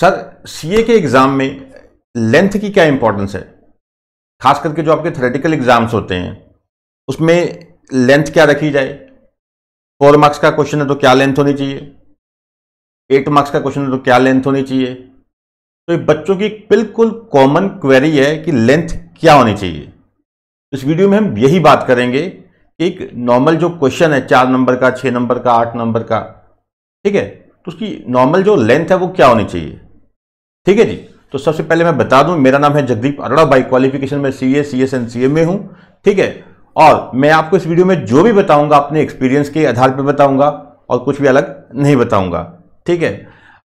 sir CA के exam में length की क्या इंपॉर्टेंस है खास करके जो आपके थ्रेटिकल एग्ज़ाम्स होते हैं उसमें लेंथ क्या रखी जाए फोर मार्क्स का क्वेश्चन है तो क्या लेंथ होनी चाहिए एट मार्क्स का क्वेश्चन है तो क्या लेंथ होनी चाहिए तो ये बच्चों की बिल्कुल कॉमन क्वेरी है कि लेंथ क्या होनी चाहिए इस वीडियो में हम यही बात करेंगे कि एक नॉर्मल जो क्वेश्चन है चार नंबर का छः नंबर का आठ नंबर का ठीक है तो उसकी नॉर्मल जो लेंथ है वो क्या होनी चाहिए ठीक है जी तो सबसे पहले मैं बता दूं मेरा नाम है जगदीप अरोड़ा बाई क्वालिफिकेशन में C A C S and C M में हूं ठीक है और मैं आपको इस वीडियो में जो भी बताऊंगा अपने एक्सपीरियंस के आधार पर बताऊंगा और कुछ भी अलग नहीं बताऊंगा ठीक है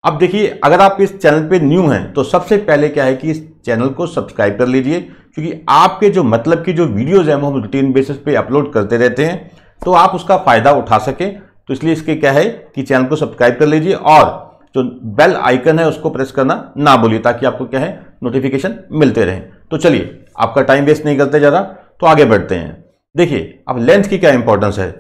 अब देखिए अगर आप इस चैनल पे न्यू हैं तो सबसे पहले क्या है कि इस चैनल को सब्सक्राइब कर लीजिए क्योंकि आपके जो मतलब की जो वीडियोज़ हैं वो हम रूटीन बेसिस पे अपलोड करते रहते हैं तो आप उसका फ़ायदा उठा सकें तो इसलिए इसके क्या है कि चैनल को सब्सक्राइब कर लीजिए और जो बेल आइकन है उसको प्रेस करना ना भूलिए ताकि आपको क्या है नोटिफिकेशन मिलते रहें तो चलिए आपका टाइम वेस्ट नहीं करते ज़्यादा तो आगे बढ़ते हैं देखिए अब लेंथ की क्या इंपॉर्टेंस है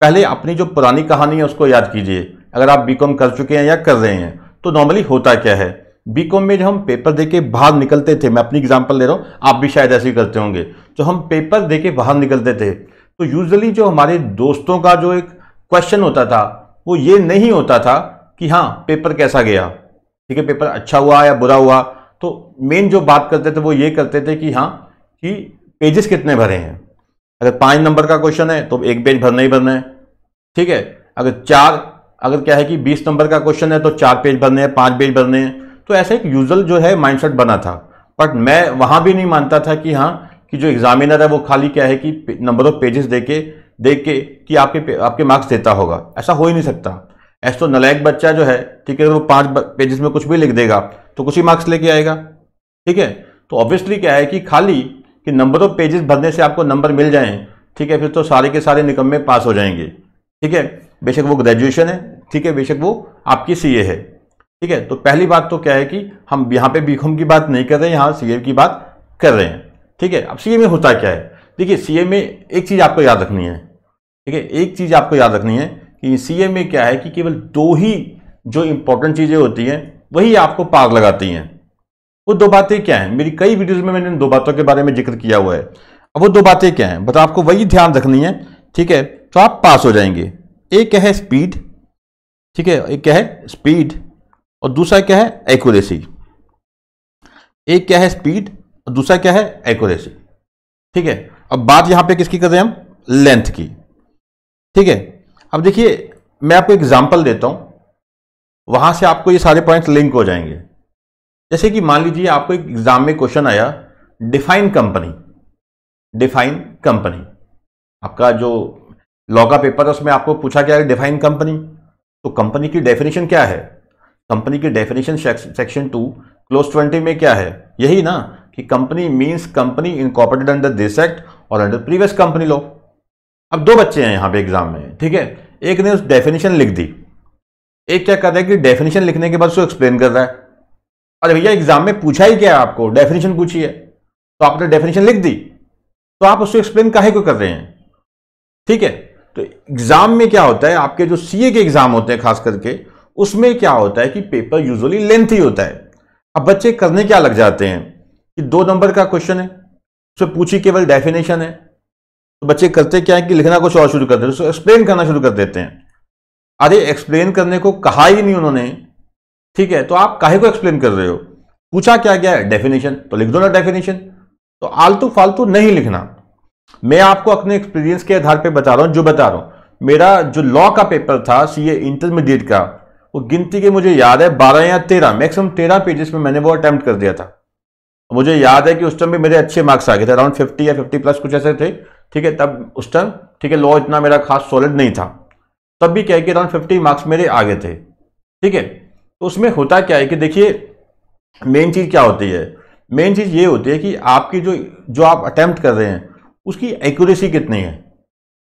पहले अपनी जो पुरानी कहानी है उसको याद कीजिए अगर आप बीकॉम कर चुके हैं या कर रहे हैं तो नॉर्मली होता क्या है बीकॉम में जब हम पेपर दे के बाहर निकलते थे मैं अपनी एग्जांपल ले रहा हूँ आप भी शायद ऐसे ही करते होंगे जो हम पेपर दे के बाहर निकलते थे तो यूजली जो हमारे दोस्तों का जो एक क्वेश्चन होता था वो ये नहीं होता था कि हाँ पेपर कैसा गया ठीक है पेपर अच्छा हुआ या बुरा हुआ तो मेन जो बात करते थे वो ये करते थे कि हाँ कि पेजेस कितने भरे हैं अगर पाँच नंबर का क्वेश्चन है तो एक पेज भरना ही भरना है ठीक है अगर चार अगर क्या है कि बीस नंबर का क्वेश्चन है तो चार पेज भरने हैं पाँच पेज भरने हैं तो ऐसा एक यूजल जो है माइंडसेट बना था बट मैं वहाँ भी नहीं मानता था कि हाँ कि जो एग्जामिनर है वो खाली क्या है कि नंबर ऑफ पेजेस दे के देख के कि आपके आपके मार्क्स देता होगा ऐसा हो ही नहीं सकता ऐसा तो नलायक बच्चा जो है ठीक है अगर वो पाँच पेजेस में कुछ भी लिख देगा तो कुछ ही मार्क्स लेके आएगा ठीक है तो ऑब्वियसली क्या है कि खाली कि नंबर ऑफ पेजेस भरने से आपको नंबर मिल जाए ठीक है फिर तो सारे के सारे में पास हो जाएंगे ठीक है बेशक वो ग्रेजुएशन है ठीक है बेशक वो आपकी सी है ठीक है तो पहली बात तो क्या है कि हम यहाँ पे बीकॉम की बात नहीं कर रहे हैं यहाँ सी की बात कर रहे हैं ठीक है अब सी में होता क्या है देखिए सी में एक चीज़ आपको याद रखनी है ठीक है एक चीज़ आपको याद रखनी है कि सी में क्या है कि केवल दो ही जो इंपॉर्टेंट चीज़ें होती हैं वही आपको पार लगाती हैं वो दो बातें क्या हैं मेरी कई वीडियोज़ में मैंने दो बातों के बारे में जिक्र किया हुआ है अब वो दो बातें क्या हैं बस मतलब आपको वही ध्यान रखनी है ठीक है तो आप पास हो जाएंगे एक क्या है स्पीड ठीक है एक क्या है स्पीड और दूसरा क्या है एक्यूरेसी एक क्या है स्पीड और दूसरा क्या है एक्यूरेसी ठीक है अब बात यहां पे किसकी कर रहे हैं हम लेंथ की ठीक है अब देखिए मैं आपको एग्जाम्पल देता हूँ वहां से आपको ये सारे पॉइंट्स लिंक हो जाएंगे जैसे कि मान लीजिए आपको एक एग्ज़ाम में क्वेश्चन आया डिफाइन कंपनी डिफाइन कंपनी आपका जो लॉ का पेपर है उसमें आपको पूछा गया है डिफाइन कंपनी तो कंपनी की डेफिनेशन क्या है कंपनी तो की definition section two clause twenty में क्या है यही ना कि company means company incorporated under this act और अंडर प्रीवियस कंपनी लॉ अब दो बच्चे हैं यहाँ पे एग्जाम में ठीक है एक ने उस डेफिनेशन लिख दी एक क्या कर रहा है कि डेफिनेशन लिखने के बाद उसको एक्सप्लेन कर रहा है अरे भैया एग्जाम में पूछा ही क्या है आपको डेफिनेशन पूछी है तो आपने डेफिनेशन लिख दी तो आप उसको एक्सप्लेन काहे को कर रहे हैं ठीक है तो एग्जाम में क्या होता है आपके जो सीए के एग्जाम होते हैं खास करके उसमें क्या होता है कि पेपर यूजली लेंथी होता है अब बच्चे करने क्या लग जाते हैं कि दो नंबर का क्वेश्चन है उसमें पूछी केवल डेफिनेशन है तो बच्चे करते क्या है कि लिखना कुछ और शुरू कर देते एक्सप्लेन करना शुरू कर देते हैं अरे एक्सप्लेन करने को कहा ही नहीं उन्होंने ठीक है तो आप काहे को एक्सप्लेन कर रहे हो पूछा क्या गया है डेफिनेशन तो लिख दो ना डेफिनेशन तो आलतू फालतू नहीं लिखना मैं आपको अपने एक्सपीरियंस के आधार पर बता रहा हूं जो बता रहा हूं मेरा जो लॉ का पेपर था सी ए इंटरमीडिएट का वो गिनती के मुझे याद है बारह या तेरह मैक्सिमम तेरह पेजेस में मैंने वो अटैम्प्ट कर दिया था मुझे याद है कि उस टाइम भी मेरे अच्छे मार्क्स आ गए थे अराउंड फिफ्टी या फिफ्टी प्लस कुछ ऐसे थे ठीक है तब उस टाइम ठीक है लॉ इतना मेरा खास सॉलिड नहीं था तब भी क्या है कि अराउंड फिफ्टी मार्क्स मेरे आगे थे ठीक है तो उसमें होता क्या है कि देखिए मेन चीज़ क्या होती है मेन चीज़ ये होती है कि आपकी जो जो आप अटैम्प्ट कर रहे हैं उसकी एक्यूरेसी कितनी है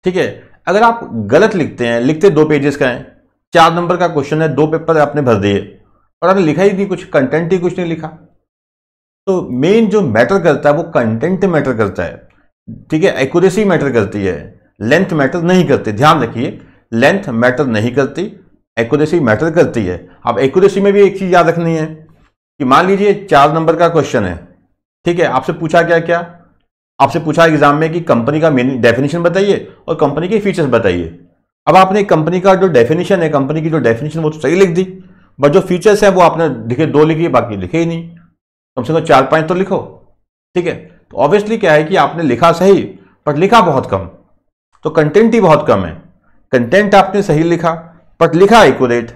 ठीक है अगर आप गलत लिखते हैं लिखते दो पेजेस का हैं चार नंबर का क्वेश्चन है दो पेपर आपने भर दिए और आपने लिखा ही नहीं कुछ कंटेंट ही कुछ नहीं लिखा तो मेन जो मैटर करता है वो कंटेंट मैटर करता है ठीक है एक्यूरेसी मैटर करती है लेंथ मैटर नहीं करती ध्यान रखिए लेंथ मैटर नहीं करती एक्यूरेसी मैटर करती है अब एक्यूरेसी में भी एक चीज़ याद रखनी है कि मान लीजिए चार नंबर का क्वेश्चन है ठीक है आपसे पूछा क्या क्या आपसे पूछा एग्जाम में कि कंपनी का मेन डेफिनेशन बताइए और कंपनी के फीचर्स बताइए अब आपने कंपनी का जो डेफिनेशन है कंपनी की जो डेफिनेशन वो तो सही लिख दी बट जो फीचर्स हैं वो आपने लिखे दो लिखी बाकी लिखे ही नहीं कम से कम चार पाँच तो लिखो ठीक है ऑब्वियसली क्या है कि आपने लिखा सही पर लिखा बहुत कम तो कंटेंट ही बहुत कम है कंटेंट आपने सही लिखा बट लिखा एक्यूरेट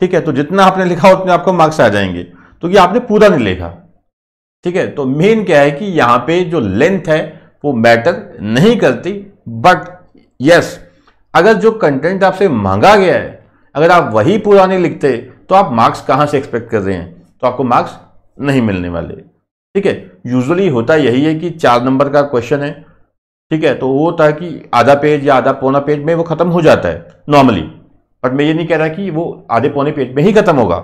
ठीक है तो जितना आपने लिखा उतने आपको मार्क्स आ जाएंगे तो ये आपने पूरा नहीं लिखा ठीक है तो मेन क्या है कि यहाँ पे जो लेंथ है वो मैटर नहीं करती बट यस अगर जो कंटेंट आपसे मांगा गया है अगर आप वही पूरा नहीं लिखते तो आप मार्क्स कहाँ से एक्सपेक्ट कर रहे हैं तो आपको मार्क्स नहीं मिलने वाले ठीक है यूजुअली होता यही है कि चार नंबर का क्वेश्चन है ठीक है तो वो होता है कि आधा पेज या आधा पौना पेज में वो खत्म हो जाता है नॉर्मली बट मैं ये नहीं कह रहा कि वो आधे पौने पेज में ही खत्म होगा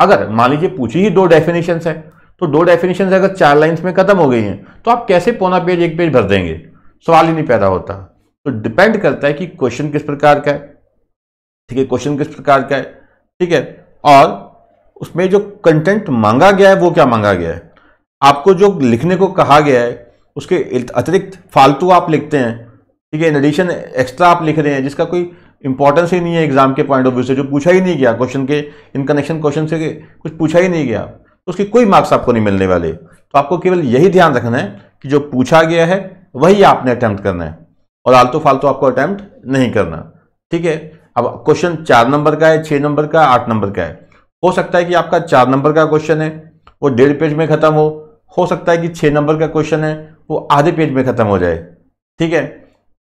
अगर मान लीजिए पूछी ही दो डेफिनेशन है तो दो डेफिनेशन अगर चार लाइन्स में खत्म हो गई हैं तो आप कैसे पौना पेज एक पेज भर देंगे सवाल ही नहीं पैदा होता तो डिपेंड करता है कि क्वेश्चन किस प्रकार का है ठीक है क्वेश्चन किस प्रकार का है ठीक है और उसमें जो कंटेंट मांगा गया है वो क्या मांगा गया है आपको जो लिखने को कहा गया है उसके अतिरिक्त फालतू आप लिखते हैं ठीक है इन एडिशन एक्स्ट्रा आप लिख रहे हैं जिसका कोई इंपॉर्टेंस ही नहीं है एग्जाम के पॉइंट ऑफ व्यू से जो पूछा ही नहीं गया क्वेश्चन के इन कनेक्शन क्वेश्चन से कुछ पूछा ही नहीं गया तो उसके कोई मार्क्स आपको नहीं मिलने वाले तो आपको केवल यही ध्यान रखना है कि जो पूछा गया है वही आपने अटैम्प्ट करना है और आलतू फालतू आपको अटैम्प्ट नहीं करना ठीक है अब क्वेश्चन चार नंबर का है छः नंबर का आठ नंबर का है हो सकता है कि आपका चार नंबर का क्वेश्चन है वो डेढ़ पेज में खत्म हो हो सकता है कि छः नंबर का क्वेश्चन है वो आधे पेज में ख़त्म हो जाए ठीक है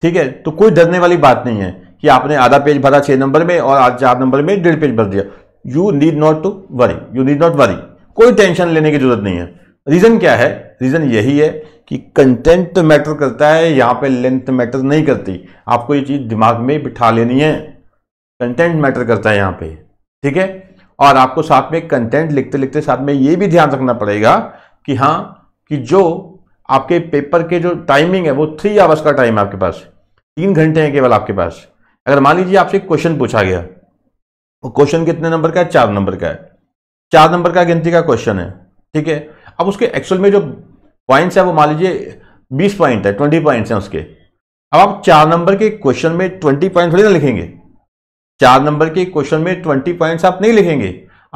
ठीक है तो कोई डरने वाली बात नहीं है कि आपने आधा पेज भरा छः नंबर में और आज चार नंबर में डेढ़ पेज भर दिया you need not to worry you need not worry कोई टेंशन लेने की जरूरत नहीं है रीज़न क्या है रीज़न यही है कि कंटेंट तो मैटर करता है यहाँ पे लेंथ मैटर नहीं करती आपको ये चीज़ दिमाग में बिठा लेनी है कंटेंट मैटर करता है यहाँ पे ठीक है और आपको साथ में कंटेंट लिखते लिखते साथ में ये भी ध्यान रखना पड़ेगा कि हाँ कि जो आपके पेपर के जो टाइमिंग है वो थ्री आवर्स का टाइम है आपके पास तीन घंटे हैं केवल आपके पास अगर मान लीजिए आपसे क्वेश्चन पूछा गया वो क्वेश्चन कितने नंबर का है चार नंबर का है चार नंबर का गिनती का क्वेश्चन है ठीक है अब उसके एक्चुअल में जो पॉइंट्स है वो मान लीजिए बीस पॉइंट है ट्वेंटी पॉइंट्स हैं उसके अब आप चार नंबर के क्वेश्चन में ट्वेंटी पॉइंट थोड़ी ना लिखेंगे चार नंबर के क्वेश्चन में ट्वेंटी पॉइंट्स आप नहीं लिखेंगे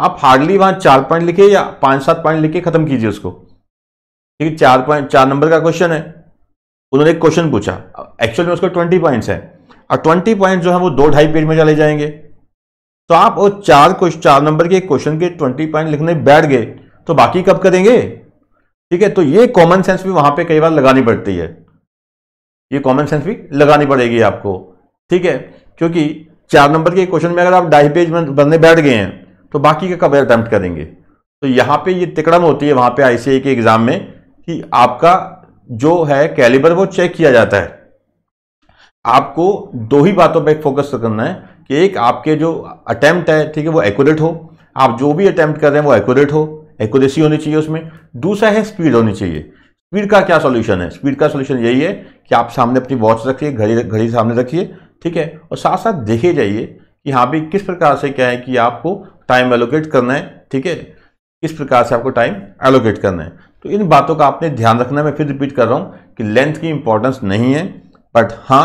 आप हार्डली वहां चार पॉइंट लिखे या पांच सात पॉइंट लिखे खत्म कीजिए उसको ठीक है चार पॉइंट चार नंबर का क्वेश्चन है उन्होंने एक क्वेश्चन पूछा एक्चुअल में उसको ट्वेंटी पॉइंट है और ट्वेंटी पॉइंट जो है वो दो ढाई पेज में चले जाएंगे तो आप वो चार चार नंबर के क्वेश्चन के ट्वेंटी पॉइंट लिखने बैठ गए तो बाकी कब करेंगे ठीक है तो ये कॉमन सेंस भी वहां पे कई बार लगानी पड़ती है ये कॉमन सेंस भी लगानी पड़ेगी आपको ठीक है क्योंकि चार नंबर के क्वेश्चन में अगर आप ढाई पेज में बनने बैठ गए हैं तो बाकी का कब अटैम्प्ट करेंगे तो यहाँ पे ये तिकड़म होती है वहाँ पे आईसीआई के एग्ज़ाम में कि आपका जो है कैलिबर वो चेक किया जाता है आपको दो ही बातों पर फोकस करना है कि एक आपके जो अटैम्प्ट है ठीक है वो एक्यूरेट हो आप जो भी अटैम्प्ट कर रहे हैं वो एक्यूरेट हो एक्यूरेसी होनी चाहिए उसमें दूसरा है स्पीड होनी चाहिए स्पीड का क्या सोल्यूशन है स्पीड का सोल्यूशन यही है कि आप सामने अपनी वॉच रखिए घड़ी घड़ी सामने रखिए ठीक है और साथ साथ देखे जाइए कि हाँ भी किस प्रकार से क्या है कि आपको टाइम एलोकेट करना है ठीक है किस प्रकार से आपको टाइम एलोकेट करना है तो इन बातों का आपने ध्यान रखना मैं फिर रिपीट कर रहा हूँ कि लेंथ की इंपॉर्टेंस नहीं है बट हाँ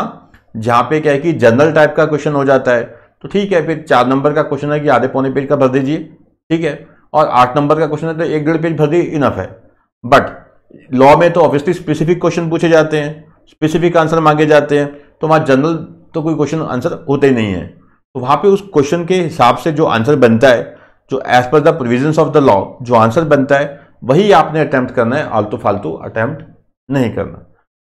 जहाँ पे क्या है कि जनरल टाइप का क्वेश्चन हो जाता है तो ठीक है फिर चार नंबर का क्वेश्चन है कि आधे पौने पेज का भर दीजिए ठीक है और आठ नंबर का क्वेश्चन है तो एक डेढ़ पेज भर दिए इनफ है बट लॉ में तो ऑब्वियसली स्पेसिफिक क्वेश्चन पूछे जाते हैं स्पेसिफिक आंसर मांगे जाते हैं तो वहाँ जनरल तो कोई क्वेश्चन आंसर होते ही नहीं है तो वहाँ पे उस क्वेश्चन के हिसाब से जो आंसर बनता है जो as per the provisions of the law जो आंसर बनता है वही आपने अटैम्प्ट करना है आलतू फालतू अटैम्प्ट नहीं करना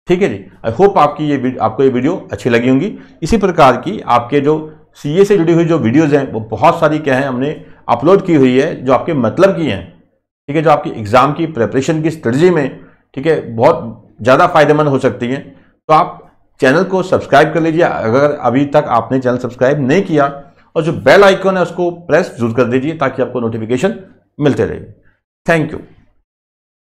ठीक है जी आई होप आपकी ये आपको ये वीडियो अच्छी लगी होंगी इसी प्रकार की आपके जो सी से जुड़ी हुई जो वीडियोज़ हैं वो बहुत सारी क्या है हमने अपलोड की हुई है जो आपके मतलब की हैं ठीक है जो आपकी एग्ज़ाम की प्रेपरेशन की स्ट्रेटजी में ठीक है बहुत ज़्यादा फायदेमंद हो सकती हैं तो आप चैनल को सब्सक्राइब कर लीजिए अगर अभी तक आपने चैनल सब्सक्राइब नहीं किया और जो बेल आइकन है उसको प्रेस जरूर कर दीजिए ताकि आपको नोटिफिकेशन मिलते रहे थैंक यू